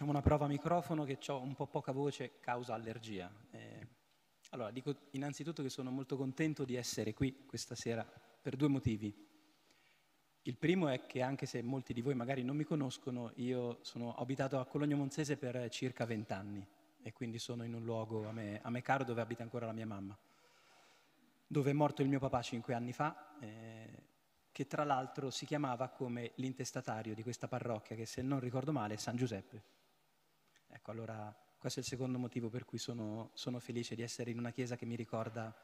Facciamo una prova a microfono che ho un po' poca voce causa allergia. Eh, allora, dico innanzitutto che sono molto contento di essere qui questa sera per due motivi. Il primo è che anche se molti di voi magari non mi conoscono, io sono abitato a Cologno Monzese per circa vent'anni e quindi sono in un luogo a me, a me, caro dove abita ancora la mia mamma, dove è morto il mio papà cinque anni fa, eh, che tra l'altro si chiamava come l'intestatario di questa parrocchia che se non ricordo male è San Giuseppe. Ecco, allora questo è il secondo motivo per cui sono, sono felice di essere in una chiesa che mi ricorda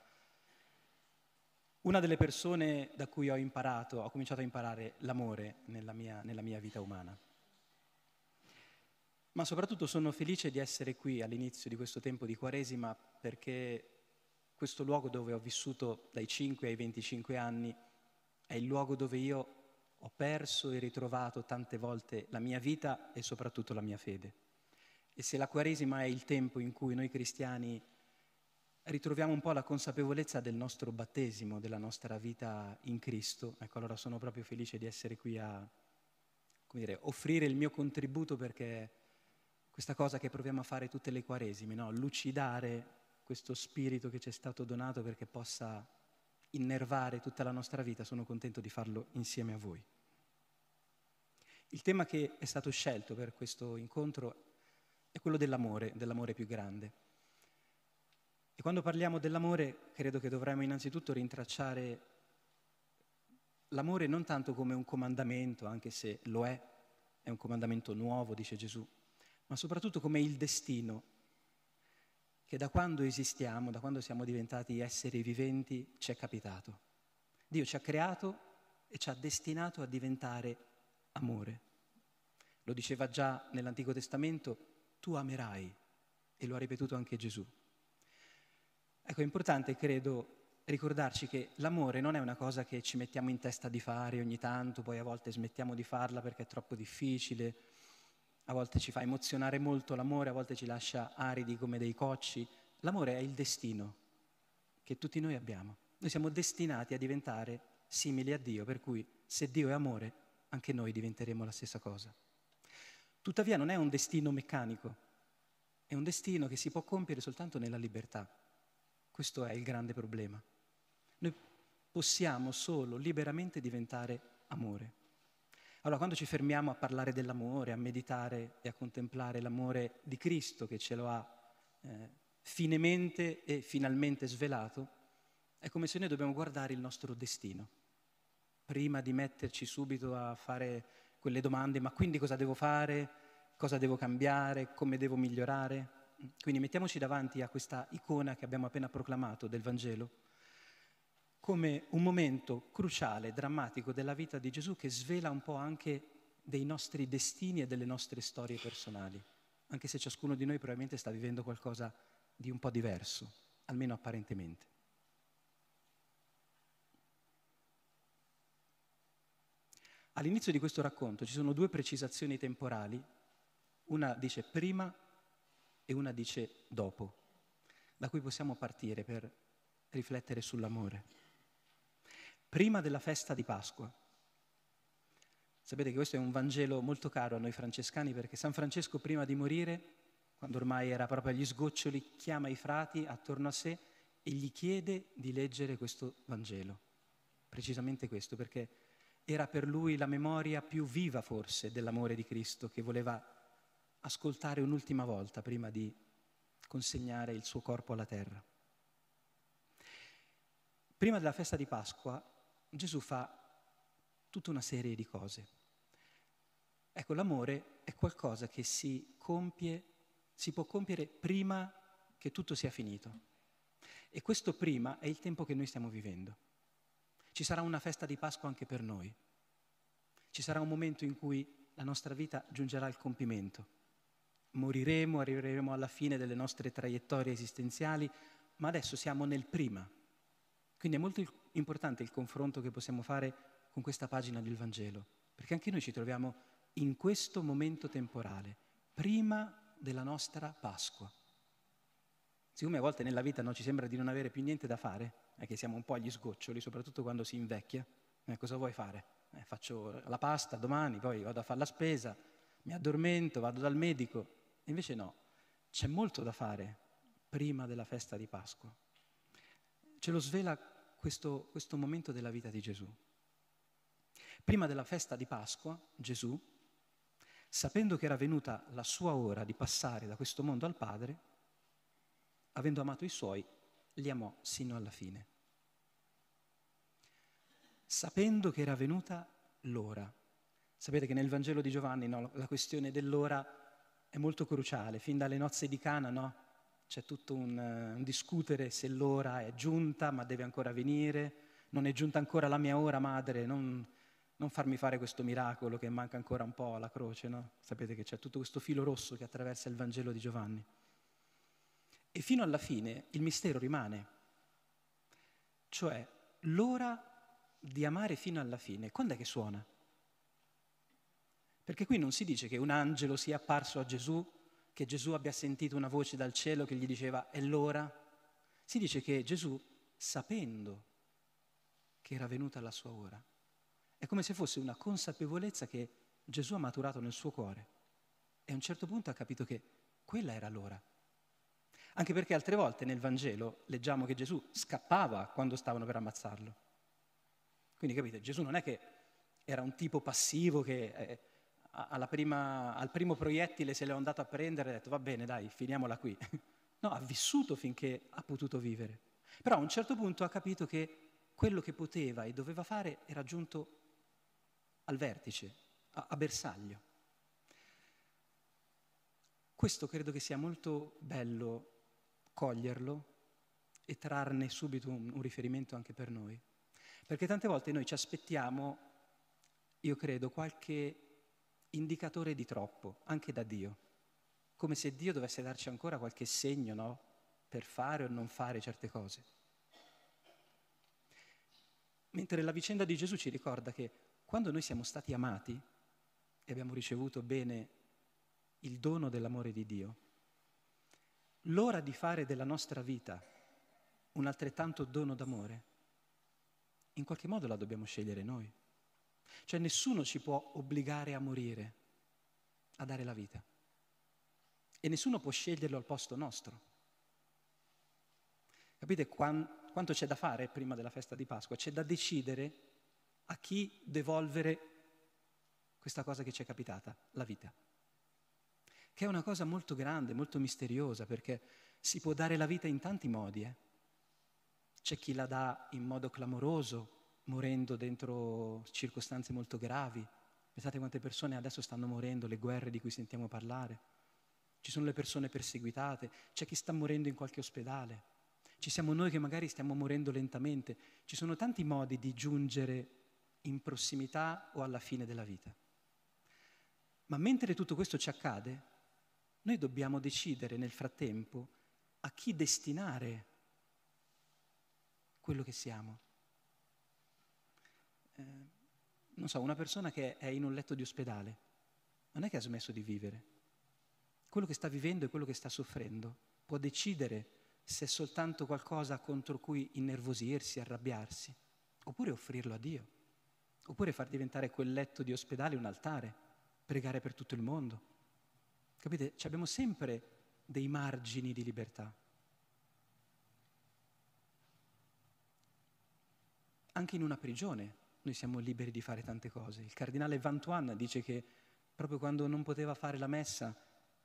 una delle persone da cui ho imparato, ho cominciato a imparare l'amore nella mia, nella mia vita umana. Ma soprattutto sono felice di essere qui all'inizio di questo tempo di Quaresima perché questo luogo dove ho vissuto dai 5 ai 25 anni è il luogo dove io ho perso e ritrovato tante volte la mia vita e soprattutto la mia fede. E se la Quaresima è il tempo in cui noi cristiani ritroviamo un po' la consapevolezza del nostro battesimo, della nostra vita in Cristo, ecco allora sono proprio felice di essere qui a dire, offrire il mio contributo perché questa cosa che proviamo a fare tutte le Quaresime, no? lucidare questo spirito che ci è stato donato perché possa innervare tutta la nostra vita, sono contento di farlo insieme a voi. Il tema che è stato scelto per questo incontro è quello dell'amore, dell'amore più grande. E quando parliamo dell'amore, credo che dovremmo innanzitutto rintracciare l'amore non tanto come un comandamento, anche se lo è, è un comandamento nuovo, dice Gesù, ma soprattutto come il destino, che da quando esistiamo, da quando siamo diventati esseri viventi, ci è capitato. Dio ci ha creato e ci ha destinato a diventare amore. Lo diceva già nell'Antico Testamento, tu amerai. E lo ha ripetuto anche Gesù. Ecco, è importante, credo, ricordarci che l'amore non è una cosa che ci mettiamo in testa di fare ogni tanto, poi a volte smettiamo di farla perché è troppo difficile, a volte ci fa emozionare molto l'amore, a volte ci lascia aridi come dei cocci. L'amore è il destino che tutti noi abbiamo. Noi siamo destinati a diventare simili a Dio, per cui se Dio è amore, anche noi diventeremo la stessa cosa. Tuttavia non è un destino meccanico, è un destino che si può compiere soltanto nella libertà. Questo è il grande problema. Noi possiamo solo liberamente diventare amore. Allora quando ci fermiamo a parlare dell'amore, a meditare e a contemplare l'amore di Cristo che ce lo ha eh, finemente e finalmente svelato, è come se noi dobbiamo guardare il nostro destino. Prima di metterci subito a fare quelle domande, ma quindi cosa devo fare, cosa devo cambiare, come devo migliorare. Quindi mettiamoci davanti a questa icona che abbiamo appena proclamato del Vangelo, come un momento cruciale, drammatico della vita di Gesù che svela un po' anche dei nostri destini e delle nostre storie personali, anche se ciascuno di noi probabilmente sta vivendo qualcosa di un po' diverso, almeno apparentemente. All'inizio di questo racconto ci sono due precisazioni temporali, una dice prima e una dice dopo, da cui possiamo partire per riflettere sull'amore. Prima della festa di Pasqua. Sapete che questo è un Vangelo molto caro a noi francescani perché San Francesco prima di morire, quando ormai era proprio agli sgoccioli, chiama i frati attorno a sé e gli chiede di leggere questo Vangelo. Precisamente questo, perché era per lui la memoria più viva forse dell'amore di Cristo che voleva ascoltare un'ultima volta prima di consegnare il suo corpo alla terra. Prima della festa di Pasqua Gesù fa tutta una serie di cose. Ecco, l'amore è qualcosa che si compie, si può compiere prima che tutto sia finito. E questo prima è il tempo che noi stiamo vivendo. Ci sarà una festa di Pasqua anche per noi. Ci sarà un momento in cui la nostra vita giungerà al compimento. Moriremo, arriveremo alla fine delle nostre traiettorie esistenziali, ma adesso siamo nel prima. Quindi è molto importante il confronto che possiamo fare con questa pagina del Vangelo, perché anche noi ci troviamo in questo momento temporale, prima della nostra Pasqua. Siccome a volte nella vita non ci sembra di non avere più niente da fare, è che siamo un po' agli sgoccioli, soprattutto quando si invecchia. Eh, cosa vuoi fare? Eh, faccio la pasta domani, poi vado a fare la spesa, mi addormento, vado dal medico. Invece no, c'è molto da fare prima della festa di Pasqua. Ce lo svela questo, questo momento della vita di Gesù. Prima della festa di Pasqua, Gesù, sapendo che era venuta la sua ora di passare da questo mondo al Padre, avendo amato i suoi, li amò sino alla fine, sapendo che era venuta l'ora. Sapete che nel Vangelo di Giovanni no, la questione dell'ora è molto cruciale, fin dalle nozze di Cana no? c'è tutto un, un discutere se l'ora è giunta ma deve ancora venire, non è giunta ancora la mia ora madre, non, non farmi fare questo miracolo che manca ancora un po' alla croce, no? Sapete che c'è tutto questo filo rosso che attraversa il Vangelo di Giovanni. E fino alla fine il mistero rimane, cioè l'ora di amare fino alla fine, quando è che suona? Perché qui non si dice che un angelo sia apparso a Gesù, che Gesù abbia sentito una voce dal cielo che gli diceva è l'ora. Si dice che Gesù, sapendo che era venuta la sua ora, è come se fosse una consapevolezza che Gesù ha maturato nel suo cuore e a un certo punto ha capito che quella era l'ora. Anche perché altre volte nel Vangelo leggiamo che Gesù scappava quando stavano per ammazzarlo. Quindi capite, Gesù non è che era un tipo passivo che eh, prima, al primo proiettile se l'è andato a prendere e ha detto va bene dai, finiamola qui. No, ha vissuto finché ha potuto vivere. Però a un certo punto ha capito che quello che poteva e doveva fare era giunto al vertice, a, a bersaglio. Questo credo che sia molto bello coglierlo e trarne subito un, un riferimento anche per noi. Perché tante volte noi ci aspettiamo, io credo, qualche indicatore di troppo, anche da Dio, come se Dio dovesse darci ancora qualche segno no? per fare o non fare certe cose. Mentre la vicenda di Gesù ci ricorda che quando noi siamo stati amati e abbiamo ricevuto bene il dono dell'amore di Dio, l'ora di fare della nostra vita un altrettanto dono d'amore, in qualche modo la dobbiamo scegliere noi. Cioè nessuno ci può obbligare a morire, a dare la vita. E nessuno può sceglierlo al posto nostro. Capite quanto c'è da fare prima della festa di Pasqua? C'è da decidere a chi devolvere questa cosa che ci è capitata, la vita che è una cosa molto grande, molto misteriosa, perché si può dare la vita in tanti modi. Eh? C'è chi la dà in modo clamoroso, morendo dentro circostanze molto gravi. Pensate quante persone adesso stanno morendo, le guerre di cui sentiamo parlare. Ci sono le persone perseguitate, c'è chi sta morendo in qualche ospedale. Ci siamo noi che magari stiamo morendo lentamente. Ci sono tanti modi di giungere in prossimità o alla fine della vita. Ma mentre tutto questo ci accade, noi dobbiamo decidere nel frattempo a chi destinare quello che siamo. Eh, non so, una persona che è in un letto di ospedale non è che ha smesso di vivere. Quello che sta vivendo e quello che sta soffrendo può decidere se è soltanto qualcosa contro cui innervosirsi, arrabbiarsi, oppure offrirlo a Dio, oppure far diventare quel letto di ospedale un altare, pregare per tutto il mondo Capite? Cioè abbiamo sempre dei margini di libertà. Anche in una prigione noi siamo liberi di fare tante cose. Il cardinale Vantuan dice che proprio quando non poteva fare la messa,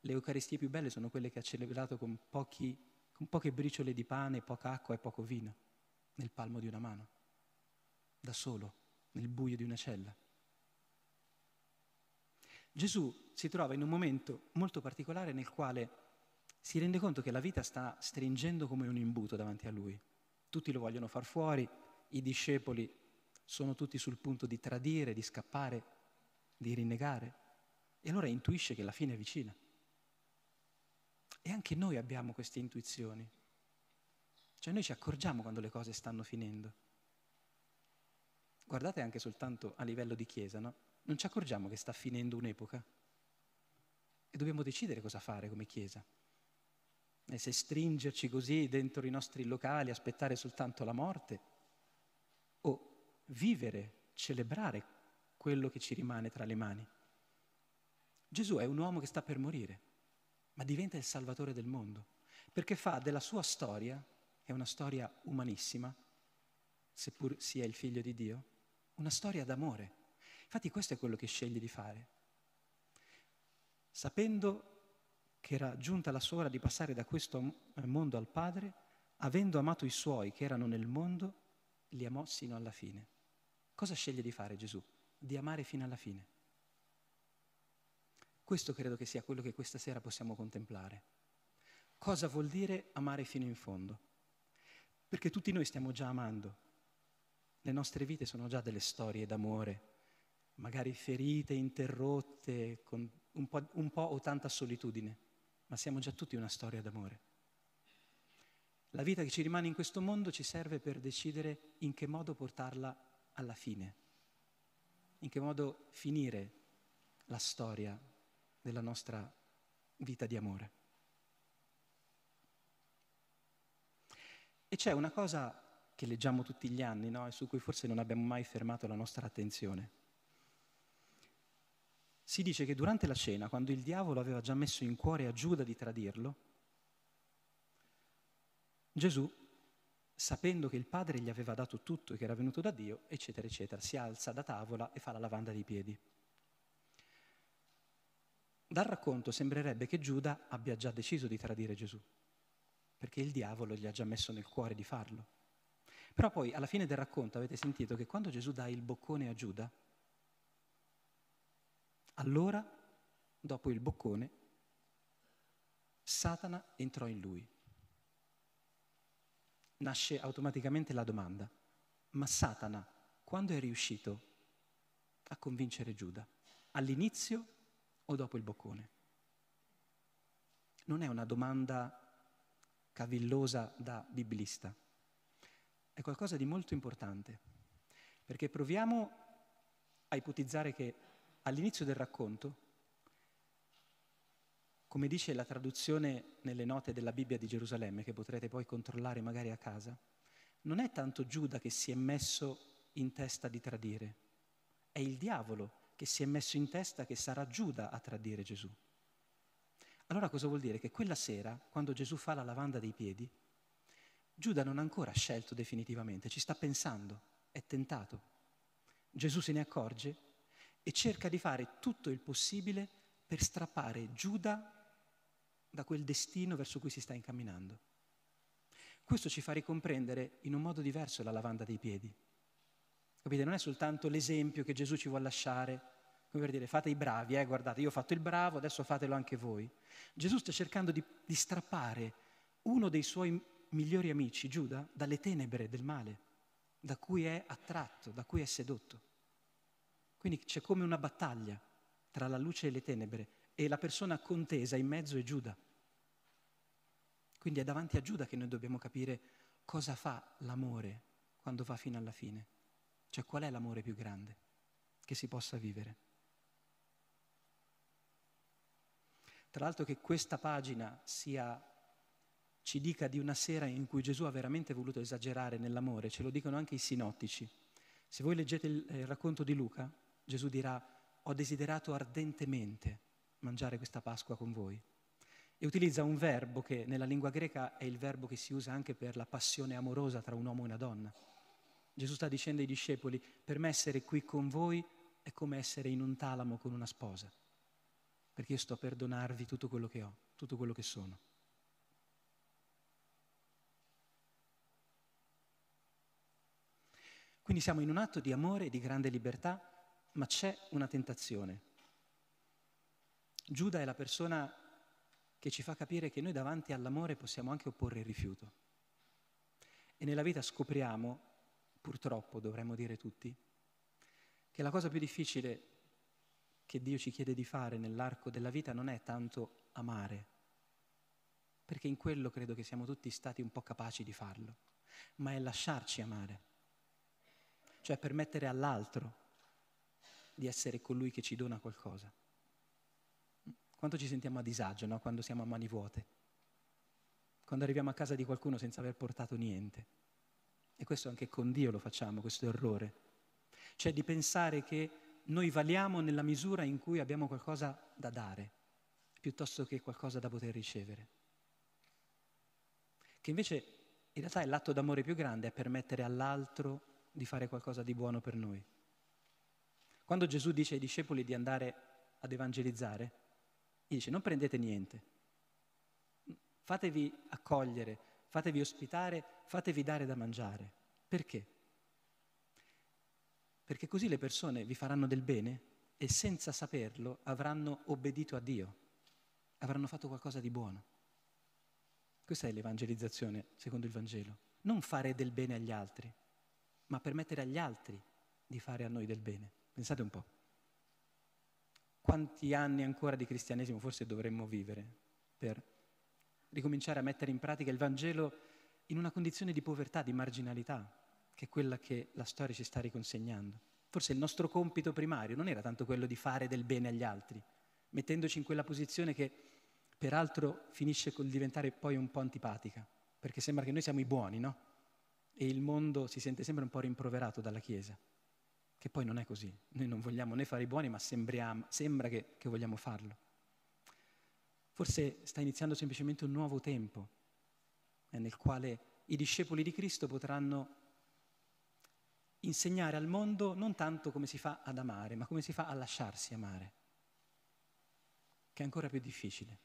le Eucaristie più belle sono quelle che ha celebrato con, pochi, con poche briciole di pane, poca acqua e poco vino, nel palmo di una mano, da solo, nel buio di una cella. Gesù si trova in un momento molto particolare nel quale si rende conto che la vita sta stringendo come un imbuto davanti a lui. Tutti lo vogliono far fuori, i discepoli sono tutti sul punto di tradire, di scappare, di rinnegare. E allora intuisce che la fine è vicina. E anche noi abbiamo queste intuizioni. Cioè noi ci accorgiamo quando le cose stanno finendo. Guardate anche soltanto a livello di Chiesa, no? non ci accorgiamo che sta finendo un'epoca e dobbiamo decidere cosa fare come Chiesa. E se stringerci così dentro i nostri locali, aspettare soltanto la morte, o vivere, celebrare quello che ci rimane tra le mani. Gesù è un uomo che sta per morire, ma diventa il salvatore del mondo, perché fa della sua storia, che è una storia umanissima, seppur sia il figlio di Dio, una storia d'amore Infatti questo è quello che sceglie di fare. Sapendo che era giunta la sua ora di passare da questo eh, mondo al Padre, avendo amato i suoi che erano nel mondo, li amò sino alla fine. Cosa sceglie di fare Gesù? Di amare fino alla fine. Questo credo che sia quello che questa sera possiamo contemplare. Cosa vuol dire amare fino in fondo? Perché tutti noi stiamo già amando. Le nostre vite sono già delle storie d'amore, magari ferite, interrotte, con un po', un po' o tanta solitudine, ma siamo già tutti una storia d'amore. La vita che ci rimane in questo mondo ci serve per decidere in che modo portarla alla fine, in che modo finire la storia della nostra vita di amore. E c'è una cosa che leggiamo tutti gli anni no? e su cui forse non abbiamo mai fermato la nostra attenzione si dice che durante la cena, quando il diavolo aveva già messo in cuore a Giuda di tradirlo, Gesù, sapendo che il Padre gli aveva dato tutto e che era venuto da Dio, eccetera, eccetera, si alza da tavola e fa la lavanda dei piedi. Dal racconto sembrerebbe che Giuda abbia già deciso di tradire Gesù, perché il diavolo gli ha già messo nel cuore di farlo. Però poi alla fine del racconto avete sentito che quando Gesù dà il boccone a Giuda, allora, dopo il boccone, Satana entrò in lui. Nasce automaticamente la domanda, ma Satana quando è riuscito a convincere Giuda? All'inizio o dopo il boccone? Non è una domanda cavillosa da biblista, è qualcosa di molto importante, perché proviamo a ipotizzare che all'inizio del racconto, come dice la traduzione nelle note della Bibbia di Gerusalemme, che potrete poi controllare magari a casa, non è tanto Giuda che si è messo in testa di tradire, è il diavolo che si è messo in testa che sarà Giuda a tradire Gesù. Allora cosa vuol dire? Che quella sera, quando Gesù fa la lavanda dei piedi, Giuda non ha ancora scelto definitivamente, ci sta pensando, è tentato. Gesù se ne accorge e cerca di fare tutto il possibile per strappare Giuda da quel destino verso cui si sta incamminando. Questo ci fa ricomprendere in un modo diverso la lavanda dei piedi. Capite? Non è soltanto l'esempio che Gesù ci vuole lasciare, come per dire fate i bravi, eh, guardate, io ho fatto il bravo, adesso fatelo anche voi. Gesù sta cercando di, di strappare uno dei suoi migliori amici, Giuda, dalle tenebre del male, da cui è attratto, da cui è sedotto. Quindi c'è come una battaglia tra la luce e le tenebre e la persona contesa in mezzo è Giuda. Quindi è davanti a Giuda che noi dobbiamo capire cosa fa l'amore quando va fino alla fine, cioè qual è l'amore più grande che si possa vivere. Tra l'altro che questa pagina sia, ci dica di una sera in cui Gesù ha veramente voluto esagerare nell'amore, ce lo dicono anche i sinottici. Se voi leggete il, eh, il racconto di Luca, Gesù dirà, ho desiderato ardentemente mangiare questa Pasqua con voi. E utilizza un verbo che nella lingua greca è il verbo che si usa anche per la passione amorosa tra un uomo e una donna. Gesù sta dicendo ai discepoli, per me essere qui con voi è come essere in un talamo con una sposa, perché io sto per donarvi tutto quello che ho, tutto quello che sono. Quindi siamo in un atto di amore e di grande libertà ma c'è una tentazione. Giuda è la persona che ci fa capire che noi davanti all'amore possiamo anche opporre il rifiuto. E nella vita scopriamo, purtroppo dovremmo dire tutti, che la cosa più difficile che Dio ci chiede di fare nell'arco della vita non è tanto amare, perché in quello credo che siamo tutti stati un po' capaci di farlo, ma è lasciarci amare, cioè permettere all'altro di essere colui che ci dona qualcosa. Quanto ci sentiamo a disagio no? quando siamo a mani vuote? Quando arriviamo a casa di qualcuno senza aver portato niente. E questo anche con Dio lo facciamo, questo errore. Cioè di pensare che noi valiamo nella misura in cui abbiamo qualcosa da dare, piuttosto che qualcosa da poter ricevere. Che invece in realtà è l'atto d'amore più grande, è permettere all'altro di fare qualcosa di buono per noi. Quando Gesù dice ai discepoli di andare ad evangelizzare, gli dice non prendete niente, fatevi accogliere, fatevi ospitare, fatevi dare da mangiare. Perché? Perché così le persone vi faranno del bene e senza saperlo avranno obbedito a Dio, avranno fatto qualcosa di buono. Questa è l'evangelizzazione secondo il Vangelo. Non fare del bene agli altri, ma permettere agli altri di fare a noi del bene. Pensate un po'. Quanti anni ancora di cristianesimo forse dovremmo vivere per ricominciare a mettere in pratica il Vangelo in una condizione di povertà, di marginalità, che è quella che la storia ci sta riconsegnando. Forse il nostro compito primario non era tanto quello di fare del bene agli altri, mettendoci in quella posizione che peraltro finisce col diventare poi un po' antipatica, perché sembra che noi siamo i buoni, no? E il mondo si sente sempre un po' rimproverato dalla Chiesa che poi non è così. Noi non vogliamo né fare i buoni, ma sembriamo, sembra che, che vogliamo farlo. Forse sta iniziando semplicemente un nuovo tempo eh, nel quale i discepoli di Cristo potranno insegnare al mondo non tanto come si fa ad amare, ma come si fa a lasciarsi amare, che è ancora più difficile,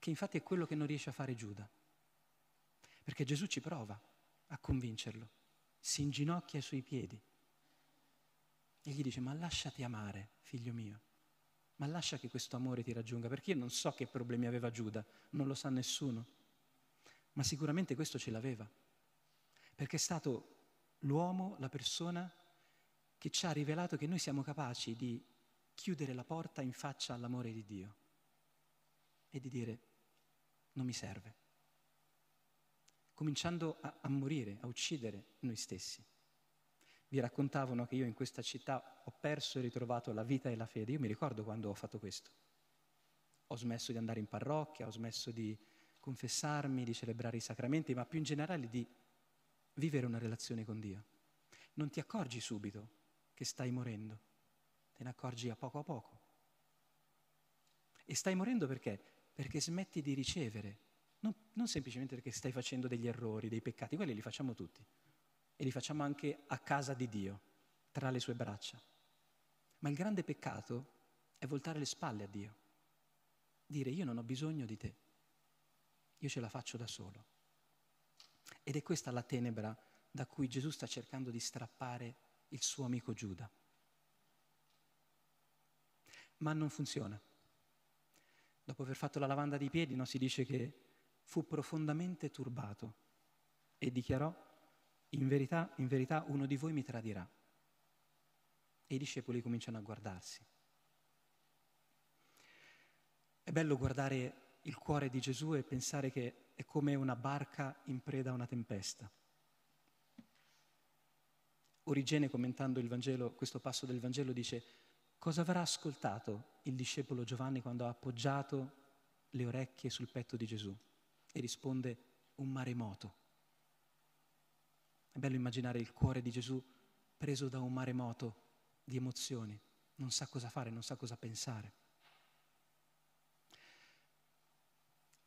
che infatti è quello che non riesce a fare Giuda, perché Gesù ci prova a convincerlo, si inginocchia ai suoi piedi e gli dice, ma lasciati amare, figlio mio, ma lascia che questo amore ti raggiunga, perché io non so che problemi aveva Giuda, non lo sa nessuno, ma sicuramente questo ce l'aveva, perché è stato l'uomo, la persona che ci ha rivelato che noi siamo capaci di chiudere la porta in faccia all'amore di Dio e di dire non mi serve, cominciando a, a morire, a uccidere noi stessi vi raccontavano che io in questa città ho perso e ritrovato la vita e la fede. Io mi ricordo quando ho fatto questo. Ho smesso di andare in parrocchia, ho smesso di confessarmi, di celebrare i sacramenti, ma più in generale di vivere una relazione con Dio. Non ti accorgi subito che stai morendo, te ne accorgi a poco a poco. E stai morendo perché? Perché smetti di ricevere, non, non semplicemente perché stai facendo degli errori, dei peccati, quelli li facciamo tutti e li facciamo anche a casa di Dio, tra le sue braccia. Ma il grande peccato è voltare le spalle a Dio, dire io non ho bisogno di te, io ce la faccio da solo. Ed è questa la tenebra da cui Gesù sta cercando di strappare il suo amico Giuda. Ma non funziona. Dopo aver fatto la lavanda dei piedi, no, si dice che fu profondamente turbato e dichiarò in verità, in verità uno di voi mi tradirà. E i discepoli cominciano a guardarsi. È bello guardare il cuore di Gesù e pensare che è come una barca in preda a una tempesta. Origene, commentando Vangelo, questo passo del Vangelo, dice cosa avrà ascoltato il discepolo Giovanni quando ha appoggiato le orecchie sul petto di Gesù? E risponde un maremoto. È bello immaginare il cuore di Gesù preso da un maremoto di emozioni, non sa cosa fare, non sa cosa pensare.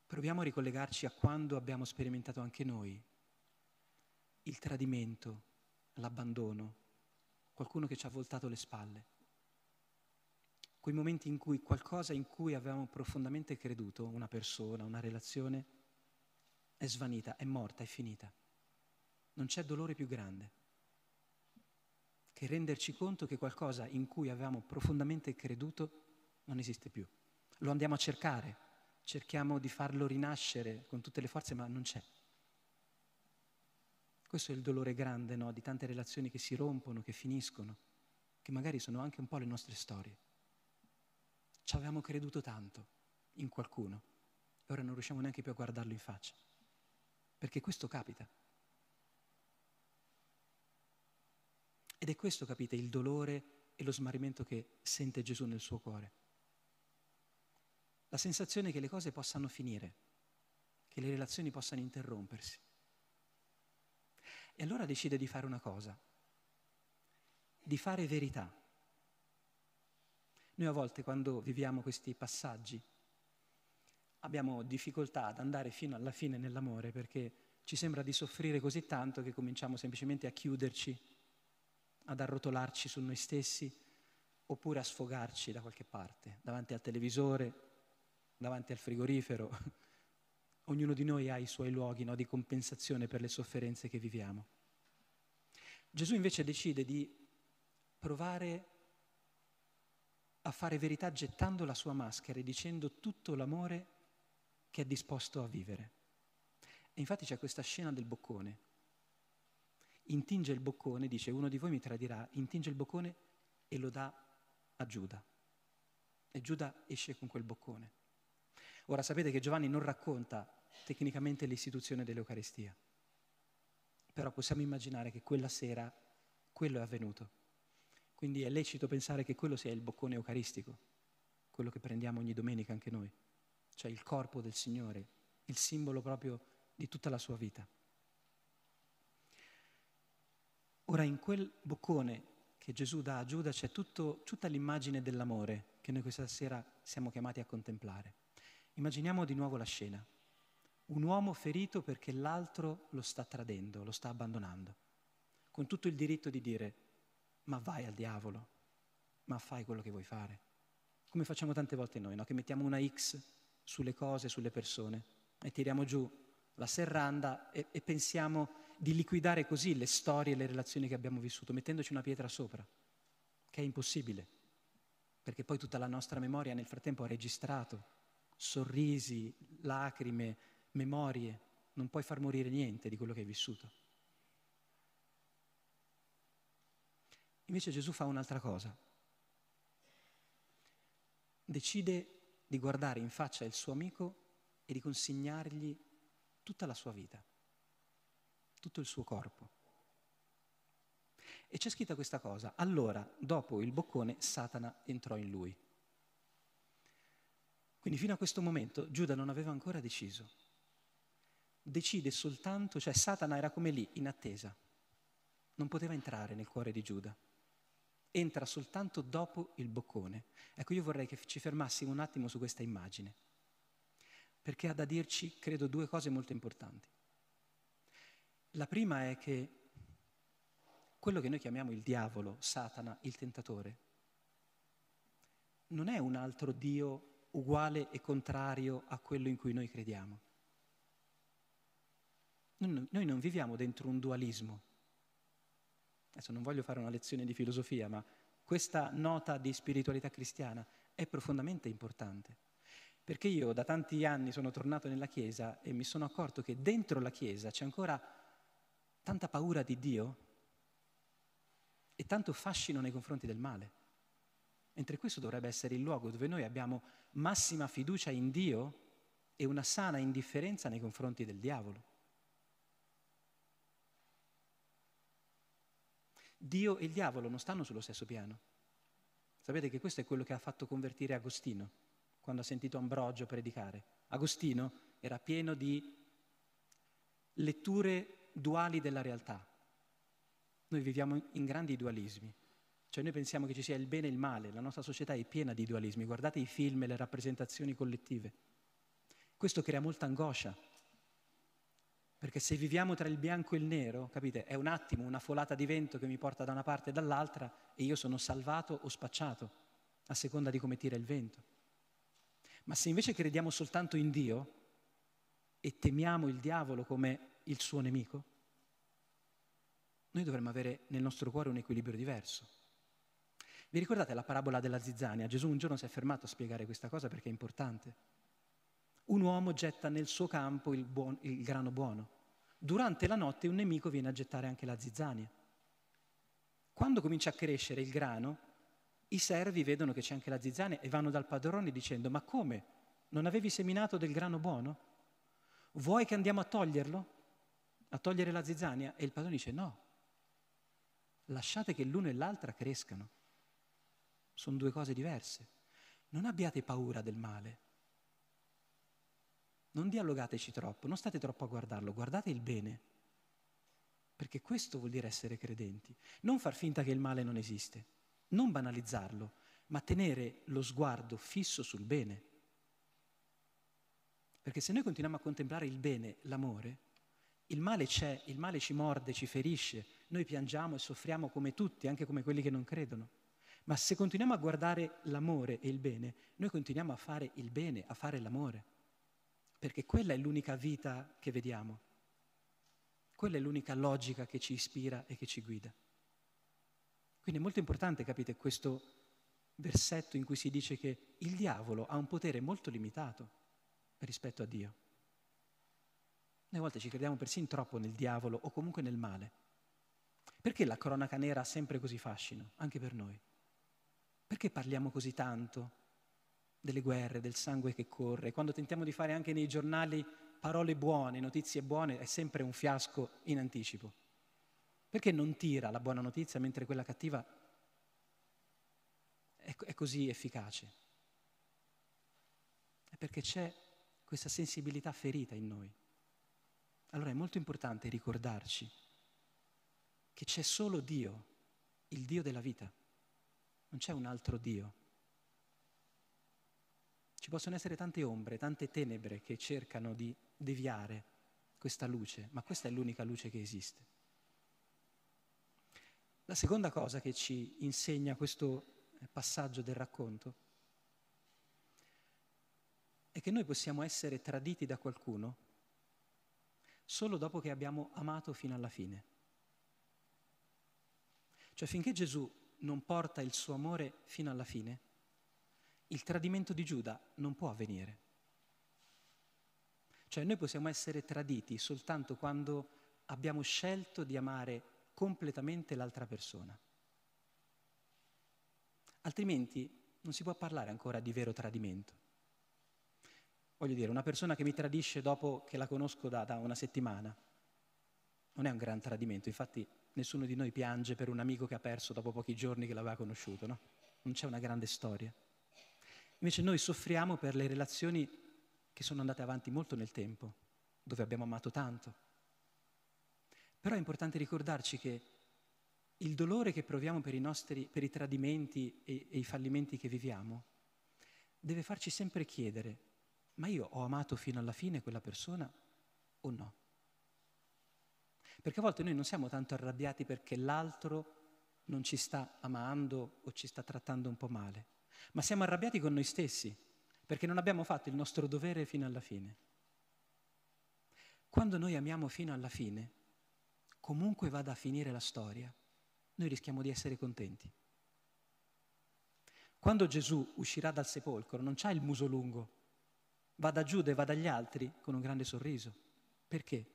Proviamo a ricollegarci a quando abbiamo sperimentato anche noi il tradimento, l'abbandono, qualcuno che ci ha voltato le spalle. Quei momenti in cui qualcosa in cui avevamo profondamente creduto, una persona, una relazione, è svanita, è morta, è finita. Non c'è dolore più grande che renderci conto che qualcosa in cui avevamo profondamente creduto non esiste più. Lo andiamo a cercare, cerchiamo di farlo rinascere con tutte le forze, ma non c'è. Questo è il dolore grande no? di tante relazioni che si rompono, che finiscono, che magari sono anche un po' le nostre storie. Ci avevamo creduto tanto in qualcuno e ora non riusciamo neanche più a guardarlo in faccia, perché questo capita. Ed è questo, capite, il dolore e lo smarrimento che sente Gesù nel suo cuore. La sensazione che le cose possano finire, che le relazioni possano interrompersi. E allora decide di fare una cosa, di fare verità. Noi a volte quando viviamo questi passaggi abbiamo difficoltà ad andare fino alla fine nell'amore perché ci sembra di soffrire così tanto che cominciamo semplicemente a chiuderci ad arrotolarci su noi stessi oppure a sfogarci da qualche parte, davanti al televisore, davanti al frigorifero. Ognuno di noi ha i suoi luoghi no, di compensazione per le sofferenze che viviamo. Gesù invece decide di provare a fare verità gettando la sua maschera e dicendo tutto l'amore che è disposto a vivere. E infatti c'è questa scena del boccone intinge il boccone, dice uno di voi mi tradirà, intinge il boccone e lo dà a Giuda. E Giuda esce con quel boccone. Ora sapete che Giovanni non racconta tecnicamente l'istituzione dell'Eucaristia, però possiamo immaginare che quella sera quello è avvenuto. Quindi è lecito pensare che quello sia il boccone eucaristico, quello che prendiamo ogni domenica anche noi, cioè il corpo del Signore, il simbolo proprio di tutta la sua vita. Ora in quel boccone che Gesù dà a Giuda c'è tutto, tutta l'immagine dell'amore che noi questa sera siamo chiamati a contemplare. Immaginiamo di nuovo la scena. Un uomo ferito perché l'altro lo sta tradendo, lo sta abbandonando, con tutto il diritto di dire ma vai al diavolo, ma fai quello che vuoi fare. Come facciamo tante volte noi, no? che mettiamo una X sulle cose, sulle persone e tiriamo giù la serranda e, e pensiamo di liquidare così le storie e le relazioni che abbiamo vissuto, mettendoci una pietra sopra, che è impossibile, perché poi tutta la nostra memoria nel frattempo ha registrato sorrisi, lacrime, memorie, non puoi far morire niente di quello che hai vissuto. Invece Gesù fa un'altra cosa. Decide di guardare in faccia il suo amico e di consegnargli tutta la sua vita tutto il suo corpo. E c'è scritta questa cosa, allora dopo il boccone Satana entrò in lui. Quindi fino a questo momento Giuda non aveva ancora deciso. Decide soltanto, cioè Satana era come lì, in attesa. Non poteva entrare nel cuore di Giuda. Entra soltanto dopo il boccone. Ecco, io vorrei che ci fermassimo un attimo su questa immagine, perché ha da dirci, credo, due cose molto importanti. La prima è che quello che noi chiamiamo il diavolo, Satana, il tentatore, non è un altro Dio uguale e contrario a quello in cui noi crediamo. Noi non viviamo dentro un dualismo. Adesso non voglio fare una lezione di filosofia, ma questa nota di spiritualità cristiana è profondamente importante. Perché io da tanti anni sono tornato nella Chiesa e mi sono accorto che dentro la Chiesa c'è ancora tanta paura di Dio e tanto fascino nei confronti del male. Mentre questo dovrebbe essere il luogo dove noi abbiamo massima fiducia in Dio e una sana indifferenza nei confronti del diavolo. Dio e il diavolo non stanno sullo stesso piano. Sapete che questo è quello che ha fatto convertire Agostino quando ha sentito Ambrogio predicare. Agostino era pieno di letture duali della realtà. Noi viviamo in grandi dualismi, cioè noi pensiamo che ci sia il bene e il male, la nostra società è piena di dualismi, guardate i film e le rappresentazioni collettive. Questo crea molta angoscia, perché se viviamo tra il bianco e il nero, capite, è un attimo, una folata di vento che mi porta da una parte e dall'altra e io sono salvato o spacciato, a seconda di come tira il vento. Ma se invece crediamo soltanto in Dio e temiamo il diavolo come il suo nemico? Noi dovremmo avere nel nostro cuore un equilibrio diverso. Vi ricordate la parabola della zizzania? Gesù un giorno si è fermato a spiegare questa cosa perché è importante. Un uomo getta nel suo campo il, buon, il grano buono. Durante la notte un nemico viene a gettare anche la zizzania. Quando comincia a crescere il grano, i servi vedono che c'è anche la zizzania e vanno dal padrone dicendo: Ma come? Non avevi seminato del grano buono? Vuoi che andiamo a toglierlo? a togliere la zizzania? E il padrone dice no, lasciate che l'uno e l'altra crescano. Sono due cose diverse. Non abbiate paura del male. Non dialogateci troppo, non state troppo a guardarlo, guardate il bene. Perché questo vuol dire essere credenti. Non far finta che il male non esiste, non banalizzarlo, ma tenere lo sguardo fisso sul bene. Perché se noi continuiamo a contemplare il bene, l'amore, il male c'è, il male ci morde, ci ferisce, noi piangiamo e soffriamo come tutti, anche come quelli che non credono. Ma se continuiamo a guardare l'amore e il bene, noi continuiamo a fare il bene, a fare l'amore, perché quella è l'unica vita che vediamo, quella è l'unica logica che ci ispira e che ci guida. Quindi è molto importante, capite, questo versetto in cui si dice che il diavolo ha un potere molto limitato rispetto a Dio. Noi volte ci crediamo persino troppo nel diavolo o comunque nel male. Perché la cronaca nera ha sempre così fascino, anche per noi? Perché parliamo così tanto delle guerre, del sangue che corre? Quando tentiamo di fare anche nei giornali parole buone, notizie buone, è sempre un fiasco in anticipo. Perché non tira la buona notizia mentre quella cattiva è, è così efficace? È perché c'è questa sensibilità ferita in noi. Allora è molto importante ricordarci che c'è solo Dio, il Dio della vita, non c'è un altro Dio. Ci possono essere tante ombre, tante tenebre che cercano di deviare questa luce, ma questa è l'unica luce che esiste. La seconda cosa che ci insegna questo passaggio del racconto è che noi possiamo essere traditi da qualcuno solo dopo che abbiamo amato fino alla fine. Cioè finché Gesù non porta il suo amore fino alla fine, il tradimento di Giuda non può avvenire. Cioè noi possiamo essere traditi soltanto quando abbiamo scelto di amare completamente l'altra persona. Altrimenti non si può parlare ancora di vero tradimento voglio dire, una persona che mi tradisce dopo che la conosco da, da una settimana, non è un gran tradimento, infatti nessuno di noi piange per un amico che ha perso dopo pochi giorni che l'aveva conosciuto, no? Non c'è una grande storia. Invece noi soffriamo per le relazioni che sono andate avanti molto nel tempo, dove abbiamo amato tanto. Però è importante ricordarci che il dolore che proviamo per i, nostri, per i tradimenti e, e i fallimenti che viviamo deve farci sempre chiedere ma io ho amato fino alla fine quella persona o no? Perché a volte noi non siamo tanto arrabbiati perché l'altro non ci sta amando o ci sta trattando un po' male, ma siamo arrabbiati con noi stessi perché non abbiamo fatto il nostro dovere fino alla fine. Quando noi amiamo fino alla fine, comunque vada a finire la storia, noi rischiamo di essere contenti. Quando Gesù uscirà dal sepolcro non c'ha il muso lungo, va da Giuda e va dagli altri con un grande sorriso. Perché?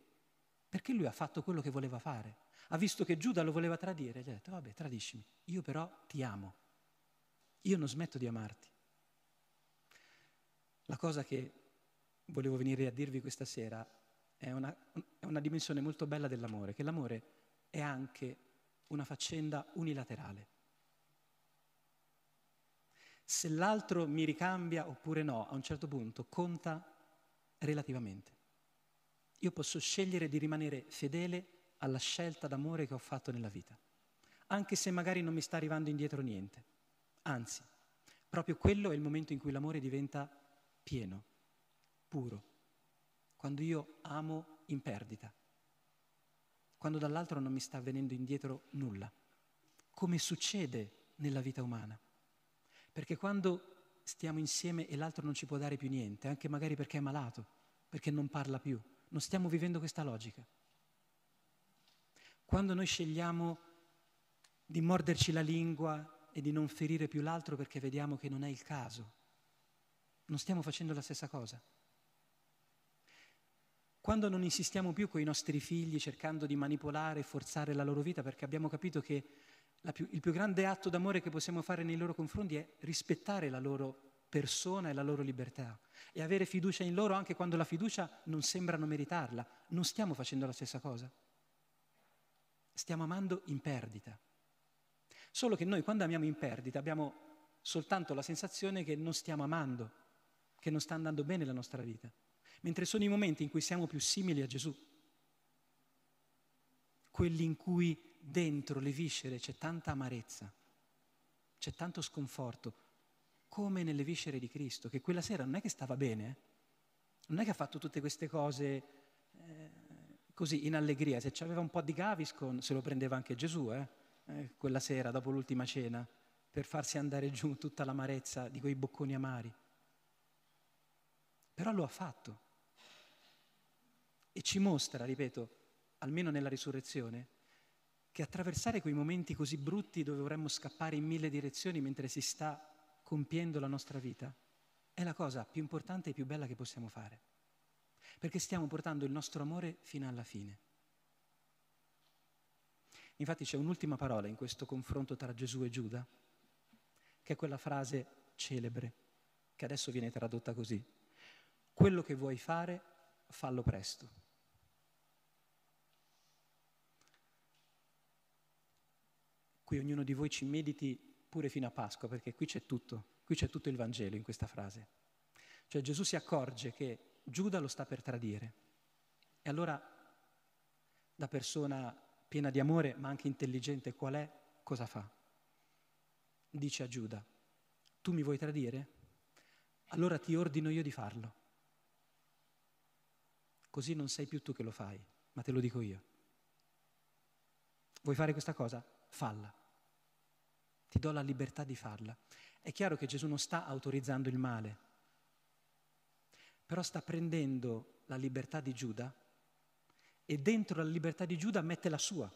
Perché lui ha fatto quello che voleva fare. Ha visto che Giuda lo voleva tradire e gli ha detto, vabbè, tradiscimi, io però ti amo. Io non smetto di amarti. La cosa che volevo venire a dirvi questa sera è una, è una dimensione molto bella dell'amore, che l'amore è anche una faccenda unilaterale se l'altro mi ricambia oppure no, a un certo punto conta relativamente. Io posso scegliere di rimanere fedele alla scelta d'amore che ho fatto nella vita, anche se magari non mi sta arrivando indietro niente. Anzi, proprio quello è il momento in cui l'amore diventa pieno, puro, quando io amo in perdita, quando dall'altro non mi sta avvenendo indietro nulla, come succede nella vita umana. Perché quando stiamo insieme e l'altro non ci può dare più niente, anche magari perché è malato, perché non parla più, non stiamo vivendo questa logica. Quando noi scegliamo di morderci la lingua e di non ferire più l'altro perché vediamo che non è il caso, non stiamo facendo la stessa cosa. Quando non insistiamo più con i nostri figli cercando di manipolare e forzare la loro vita perché abbiamo capito che più, il più grande atto d'amore che possiamo fare nei loro confronti è rispettare la loro persona e la loro libertà e avere fiducia in loro anche quando la fiducia non sembrano meritarla. Non stiamo facendo la stessa cosa. Stiamo amando in perdita. Solo che noi quando amiamo in perdita abbiamo soltanto la sensazione che non stiamo amando, che non sta andando bene la nostra vita, mentre sono i momenti in cui siamo più simili a Gesù, quelli in cui dentro le viscere c'è tanta amarezza, c'è tanto sconforto, come nelle viscere di Cristo, che quella sera non è che stava bene, eh? non è che ha fatto tutte queste cose eh, così in allegria, se c'aveva un po' di Gaviscon se lo prendeva anche Gesù, eh, eh? quella sera dopo l'ultima cena, per farsi andare giù tutta l'amarezza di quei bocconi amari. Però lo ha fatto e ci mostra, ripeto, almeno nella risurrezione, che attraversare quei momenti così brutti dove vorremmo scappare in mille direzioni mentre si sta compiendo la nostra vita è la cosa più importante e più bella che possiamo fare, perché stiamo portando il nostro amore fino alla fine. Infatti c'è un'ultima parola in questo confronto tra Gesù e Giuda, che è quella frase celebre, che adesso viene tradotta così. Quello che vuoi fare, fallo presto. Qui ognuno di voi ci mediti pure fino a Pasqua, perché qui c'è tutto, qui c'è tutto il Vangelo in questa frase. Cioè Gesù si accorge che Giuda lo sta per tradire. E allora, da persona piena di amore, ma anche intelligente qual è, cosa fa? Dice a Giuda, tu mi vuoi tradire? Allora ti ordino io di farlo. Così non sei più tu che lo fai, ma te lo dico io. Vuoi fare questa cosa? Falla ti do la libertà di farla. È chiaro che Gesù non sta autorizzando il male, però sta prendendo la libertà di Giuda e dentro la libertà di Giuda mette la sua,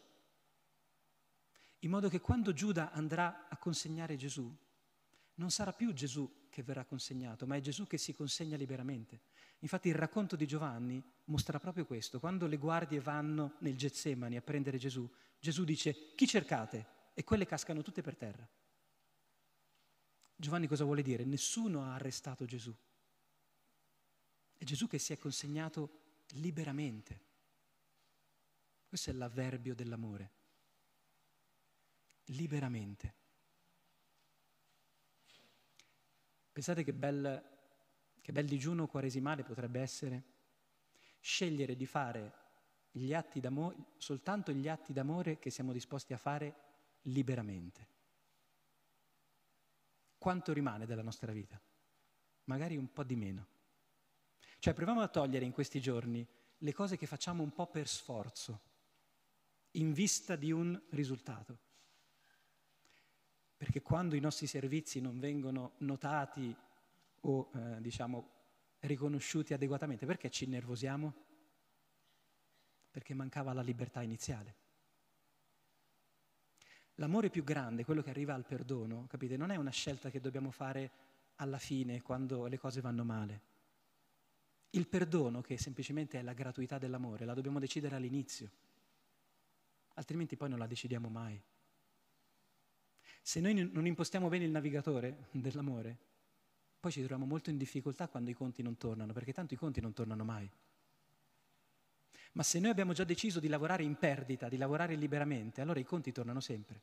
in modo che quando Giuda andrà a consegnare Gesù, non sarà più Gesù che verrà consegnato, ma è Gesù che si consegna liberamente. Infatti il racconto di Giovanni mostra proprio questo. Quando le guardie vanno nel Getsemani a prendere Gesù, Gesù dice, chi cercate? e quelle cascano tutte per terra. Giovanni cosa vuole dire? Nessuno ha arrestato Gesù. È Gesù che si è consegnato liberamente. Questo è l'avverbio dell'amore. Liberamente. Pensate che bel, che bel digiuno quaresimale potrebbe essere? Scegliere di fare gli atti d'amore, soltanto gli atti d'amore che siamo disposti a fare liberamente. Quanto rimane della nostra vita? Magari un po' di meno. Cioè proviamo a togliere in questi giorni le cose che facciamo un po' per sforzo, in vista di un risultato. Perché quando i nostri servizi non vengono notati o eh, diciamo riconosciuti adeguatamente, perché ci innervosiamo? Perché mancava la libertà iniziale. L'amore più grande, quello che arriva al perdono, capite, non è una scelta che dobbiamo fare alla fine quando le cose vanno male. Il perdono, che semplicemente è la gratuità dell'amore, la dobbiamo decidere all'inizio, altrimenti poi non la decidiamo mai. Se noi non impostiamo bene il navigatore dell'amore, poi ci troviamo molto in difficoltà quando i conti non tornano, perché tanto i conti non tornano mai. Ma se noi abbiamo già deciso di lavorare in perdita, di lavorare liberamente, allora i conti tornano sempre.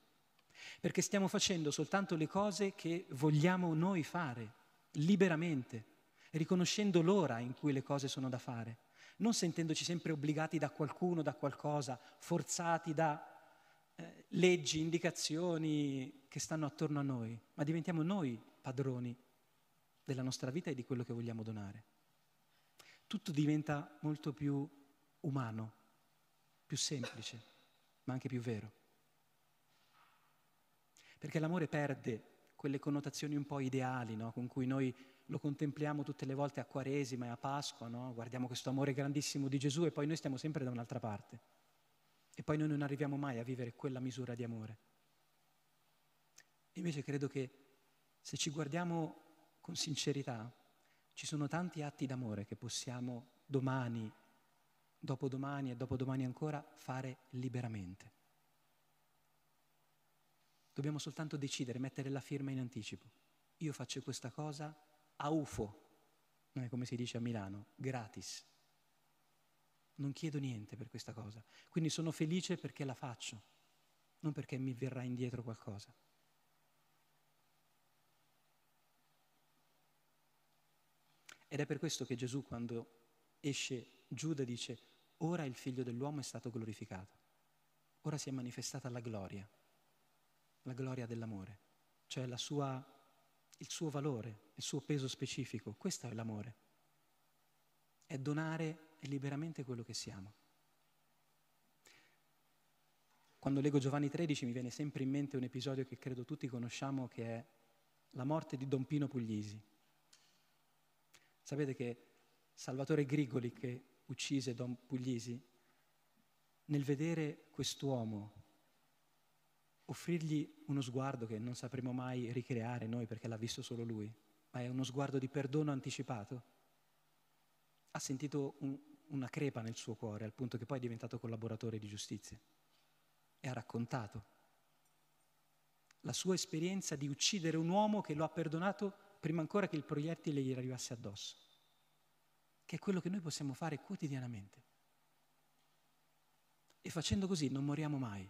Perché stiamo facendo soltanto le cose che vogliamo noi fare, liberamente, riconoscendo l'ora in cui le cose sono da fare, non sentendoci sempre obbligati da qualcuno, da qualcosa, forzati da eh, leggi, indicazioni che stanno attorno a noi, ma diventiamo noi padroni della nostra vita e di quello che vogliamo donare. Tutto diventa molto più umano, più semplice, ma anche più vero. Perché l'amore perde quelle connotazioni un po' ideali no? con cui noi lo contempliamo tutte le volte a Quaresima e a Pasqua, no? guardiamo questo amore grandissimo di Gesù e poi noi stiamo sempre da un'altra parte. E poi noi non arriviamo mai a vivere quella misura di amore. Invece credo che se ci guardiamo con sincerità, ci sono tanti atti d'amore che possiamo domani dopodomani e dopodomani ancora fare liberamente. Dobbiamo soltanto decidere, mettere la firma in anticipo. Io faccio questa cosa a UFO, non è come si dice a Milano, gratis. Non chiedo niente per questa cosa. Quindi sono felice perché la faccio, non perché mi verrà indietro qualcosa. Ed è per questo che Gesù quando esce Giuda dice ora il figlio dell'uomo è stato glorificato, ora si è manifestata la gloria, la gloria dell'amore, cioè sua, il suo valore, il suo peso specifico, questo è l'amore, è donare liberamente quello che siamo. Quando leggo Giovanni 13 mi viene sempre in mente un episodio che credo tutti conosciamo che è la morte di Don Pino Puglisi. Sapete che Salvatore Grigoli, che uccise Don Puglisi, nel vedere quest'uomo, offrirgli uno sguardo che non sapremo mai ricreare noi perché l'ha visto solo lui, ma è uno sguardo di perdono anticipato, ha sentito un, una crepa nel suo cuore al punto che poi è diventato collaboratore di giustizia e ha raccontato la sua esperienza di uccidere un uomo che lo ha perdonato prima ancora che il proiettile gli arrivasse addosso che è quello che noi possiamo fare quotidianamente. E facendo così non moriamo mai,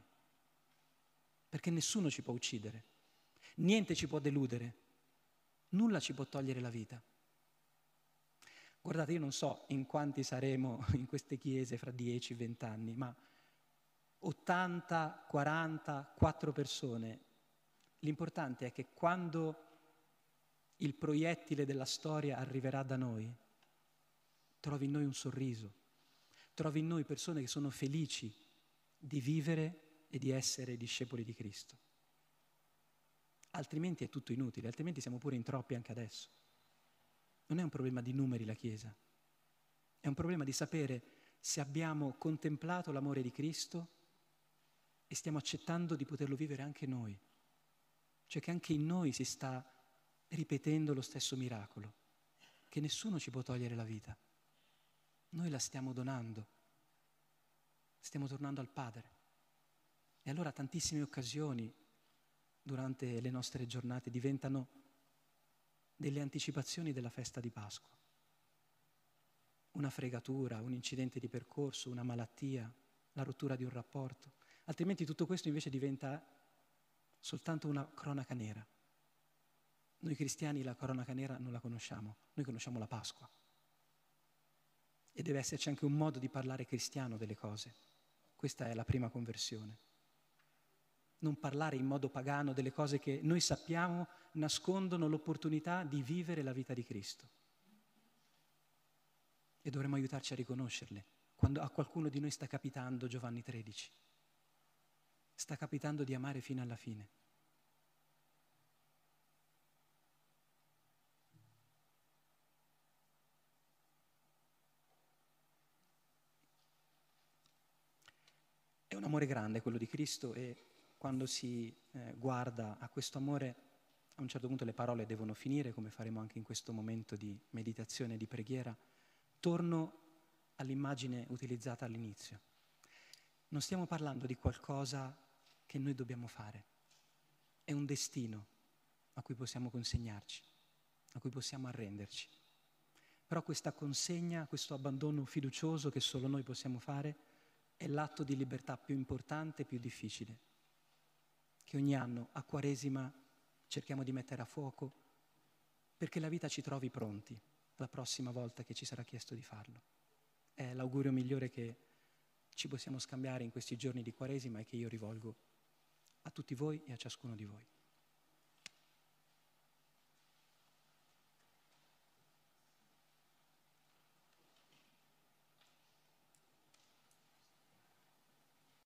perché nessuno ci può uccidere, niente ci può deludere, nulla ci può togliere la vita. Guardate, io non so in quanti saremo in queste chiese fra 10-20 anni, ma 80, 40, 4 persone, l'importante è che quando il proiettile della storia arriverà da noi, trovi in noi un sorriso, trovi in noi persone che sono felici di vivere e di essere discepoli di Cristo. Altrimenti è tutto inutile, altrimenti siamo pure in troppi anche adesso. Non è un problema di numeri la Chiesa, è un problema di sapere se abbiamo contemplato l'amore di Cristo e stiamo accettando di poterlo vivere anche noi. Cioè che anche in noi si sta ripetendo lo stesso miracolo, che nessuno ci può togliere la vita. Noi la stiamo donando, stiamo tornando al Padre. E allora tantissime occasioni durante le nostre giornate diventano delle anticipazioni della festa di Pasqua. Una fregatura, un incidente di percorso, una malattia, la rottura di un rapporto. Altrimenti tutto questo invece diventa soltanto una cronaca nera. Noi cristiani la cronaca nera non la conosciamo, noi conosciamo la Pasqua. E deve esserci anche un modo di parlare cristiano delle cose. Questa è la prima conversione. Non parlare in modo pagano delle cose che noi sappiamo nascondono l'opportunità di vivere la vita di Cristo. E dovremmo aiutarci a riconoscerle. Quando a qualcuno di noi sta capitando Giovanni 13, sta capitando di amare fino alla fine. amore grande è quello di Cristo e quando si eh, guarda a questo amore, a un certo punto le parole devono finire, come faremo anche in questo momento di meditazione e di preghiera. Torno all'immagine utilizzata all'inizio. Non stiamo parlando di qualcosa che noi dobbiamo fare, è un destino a cui possiamo consegnarci, a cui possiamo arrenderci. Però questa consegna, questo abbandono fiducioso che solo noi possiamo fare, è l'atto di libertà più importante e più difficile, che ogni anno a Quaresima cerchiamo di mettere a fuoco, perché la vita ci trovi pronti la prossima volta che ci sarà chiesto di farlo. È l'augurio migliore che ci possiamo scambiare in questi giorni di Quaresima e che io rivolgo a tutti voi e a ciascuno di voi.